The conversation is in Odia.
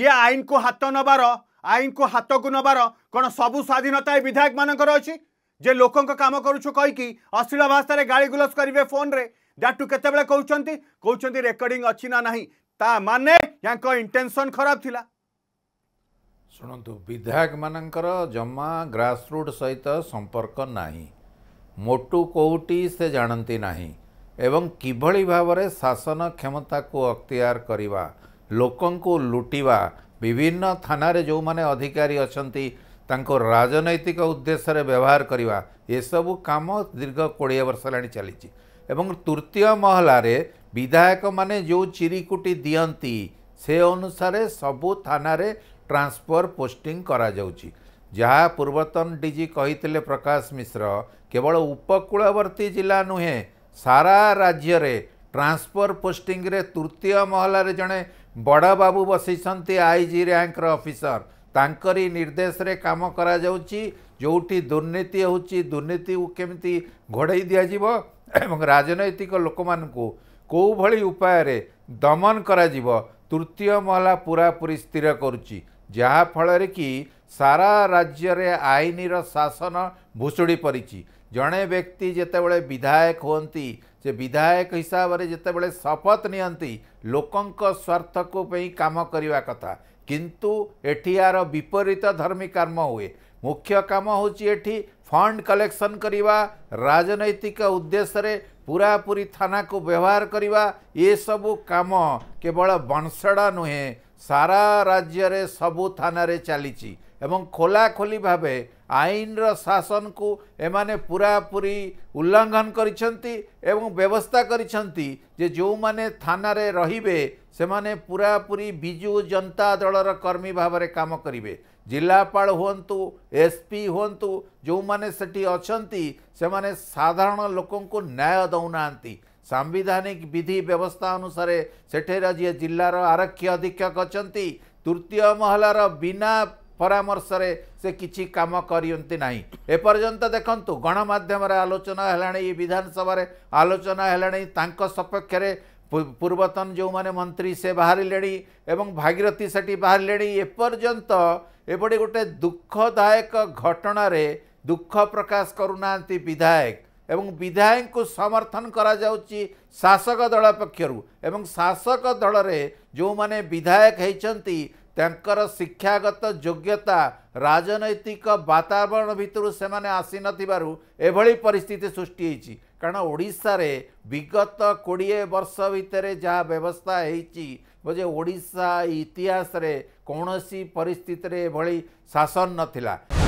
ଇଏ ଆଇନକୁ ହାତ ନେବାର ଆଇନକୁ ହାତକୁ ନେବାର କ'ଣ ସବୁ ସ୍ୱାଧୀନତା ଏ ବିଧାୟକମାନଙ୍କର ଅଛି ଯେ ଲୋକଙ୍କ କାମ କରୁଛୁ କହିକି ଅଶ୍ଳୀଳ ଭାଷାରେ ଗାଳିଗୁଲସ କରିବେ ଫୋନ୍ରେ ଯାଟୁ କେତେବେଳେ କହୁଛନ୍ତି କହୁଛନ୍ତି ରେକର୍ଡିଂ ଅଛି ନା ନାହିଁ ତା ମାନେ ୟାଙ୍କ ଇଣ୍ଟେନସନ୍ ଖରାପ ଥିଲା ଶୁଣନ୍ତୁ ବିଧାୟକମାନଙ୍କର ଜମା ଗ୍ରାସରୁଟ୍ ସହିତ ସମ୍ପର୍କ ନାହିଁ ମୋଟୁ କେଉଁଠି ସେ ଜାଣନ୍ତି ନାହିଁ ଏବଂ କିଭଳି ଭାବରେ ଶାସନ କ୍ଷମତାକୁ ଅକ୍ତିଆର କରିବା ଲୋକଙ୍କୁ ଲୁଟିବା ବିଭିନ୍ନ ଥାନାରେ ଯେଉଁମାନେ ଅଧିକାରୀ ଅଛନ୍ତି ତାଙ୍କ ରାଜନୈତିକ ଉଦ୍ଦେଶ୍ୟରେ ବ୍ୟବହାର କରିବା ଏସବୁ କାମ ଦୀର୍ଘ କୋଡ଼ିଏ ବର୍ଷ ହେଲାଣି ଚାଲିଛି ଏବଂ ତୃତୀୟ ମହଲାରେ ବିଧାୟକମାନେ ଯେଉଁ ଚିରିକୁଟି ଦିଅନ୍ତି ସେ ଅନୁସାରେ ସବୁ ଥାନାରେ ଟ୍ରାନ୍ସଫର୍ ପୋଷ୍ଟିଂ କରାଯାଉଛି ଯାହା ପୂର୍ବତନ ଡିଜି କହିଥିଲେ ପ୍ରକାଶ ମିଶ୍ର କେବଳ ଉପକୂଳବର୍ତ୍ତୀ ଜିଲ୍ଲା ନୁହେଁ ସାରା ରାଜ୍ୟରେ ଟ୍ରାନ୍ସଫର୍ ପୋଷ୍ଟିଂରେ ତୃତୀୟ ମହଲାରେ ଜଣେ ବଡ଼ବାବୁ ବସିଛନ୍ତି ଆଇ ଜି ର୍ୟାଙ୍କର ଅଫିସର ତାଙ୍କରି ନିର୍ଦ୍ଦେଶରେ କାମ କରାଯାଉଛି ଯେଉଁଠି ଦୁର୍ନୀତି ହେଉଛି ଦୁର୍ନୀତିକୁ କେମିତି ଘୋଡ଼ାଇ ଦିଆଯିବ ଏବଂ ରାଜନୈତିକ ଲୋକମାନଙ୍କୁ କେଉଁଭଳି ଉପାୟରେ ଦମନ କରାଯିବ ତୃତୀୟ ମହଲା ପୂରାପୂରି ସ୍ଥିର କରୁଛି ଯାହାଫଳରେ କି ସାରା ରାଜ୍ୟରେ ଆଇନର ଶାସନ ଭୁଷୁଡ଼ି ପଡ଼ିଛି ଜଣେ ବ୍ୟକ୍ତି ଯେତେବେଳେ ବିଧାୟକ ହୁଅନ୍ତି ଯେ ବିଧାୟକ ହିସାବରେ ଯେତେବେଳେ ଶପଥ ନିଅନ୍ତି ଲୋକଙ୍କ ସ୍ୱାର୍ଥକୁ ପାଇଁ କାମ କରିବା କଥା କିନ୍ତୁ ଏଠି ଏହାର ବିପରୀତ ଧର୍ମୀ କର୍ମ ହୁଏ ମୁଖ୍ୟ କାମ ହେଉଛି ଏଠି ଫଣ୍ଡ କଲେକ୍ସନ୍ କରିବା ରାଜନୈତିକ ଉଦ୍ଦେଶ୍ୟରେ ପୁରାପୁରି ଥାନାକୁ ବ୍ୟବହାର କରିବା ଏସବୁ କାମ କେବଳ ବଂଶଡ଼ା ନୁହେଁ ସାରା ରାଜ୍ୟରେ ସବୁ ଥାନାରେ ଚାଲିଛି ଏବଂ ଖୋଲାଖୋଲି ଭାବେ ଆଇନର ଶାସନକୁ ଏମାନେ ପୁରାପୁରି ଉଲ୍ଲଙ୍ଘନ କରିଛନ୍ତି ଏବଂ ବ୍ୟବସ୍ଥା କରିଛନ୍ତି ଯେ ଯେଉଁମାନେ ଥାନାରେ ରହିବେ ସେମାନେ ପୁରାପୁରି ବିଜୁ ଜନତା ଦଳର କର୍ମୀ ଭାବରେ କାମ କରିବେ ଜିଲ୍ଲାପାଳ ହୁଅନ୍ତୁ ଏସ୍ପି ହୁଅନ୍ତୁ ଯେଉଁମାନେ ସେଠି ଅଛନ୍ତି ସେମାନେ ସାଧାରଣ ଲୋକଙ୍କୁ ନ୍ୟାୟ ଦେଉନାହାନ୍ତି ସାମ୍ବିଧାନିକ ବିଧି ବ୍ୟବସ୍ଥା ଅନୁସାରେ ସେଠାରେ ଯିଏ ଜିଲ୍ଲାର ଆରକ୍ଷୀ ଅଧୀକ୍ଷକ ଅଛନ୍ତି ତୃତୀୟ ମହଲାର ବିନା ପରାମର୍ଶରେ ସେ କିଛି କାମ କରିନ୍ତି ନାହିଁ ଏପର୍ଯ୍ୟନ୍ତ ଦେଖନ୍ତୁ ଗଣମାଧ୍ୟମରେ ଆଲୋଚନା ହେଲାଣି ବିଧାନସଭାରେ ଆଲୋଚନା ହେଲାଣି ତାଙ୍କ ସପକ୍ଷରେ ପୂର୍ବତନ ଯେଉଁମାନେ ମନ୍ତ୍ରୀ ସେ ବାହାରିଲେଣି ଏବଂ ଭାଗୀରଥୀ ସେଠି ବାହାରିଲେଣି ଏପର୍ଯ୍ୟନ୍ତ ଏପରି ଗୋଟେ ଦୁଃଖଦାୟକ ଘଟଣାରେ ଦୁଃଖ ପ୍ରକାଶ କରୁନାହାନ୍ତି ବିଧାୟକ ଏବଂ ବିଧାୟକଙ୍କୁ ସମର୍ଥନ କରାଯାଉଛି ଶାସକ ଦଳ ପକ୍ଷରୁ ଏବଂ ଶାସକ ଦଳରେ ଯେଉଁମାନେ ବିଧାୟକ ହେଇଛନ୍ତି ତାଙ୍କର ଶିକ୍ଷାଗତ ଯୋଗ୍ୟତା ରାଜନୈତିକ ବାତାବରଣ ଭିତରୁ ସେମାନେ ଆସିନଥିବାରୁ ଏଭଳି ପରିସ୍ଥିତି ସୃଷ୍ଟି ହୋଇଛି କାରଣ ଓଡ଼ିଶାରେ ବିଗତ କୋଡ଼ିଏ ବର୍ଷ ଭିତରେ ଯାହା ବ୍ୟବସ୍ଥା ହୋଇଛି ଯେ ଓଡ଼ିଶା ଇତିହାସରେ କୌଣସି ପରିସ୍ଥିତିରେ ଏଭଳି ଶାସନ ନଥିଲା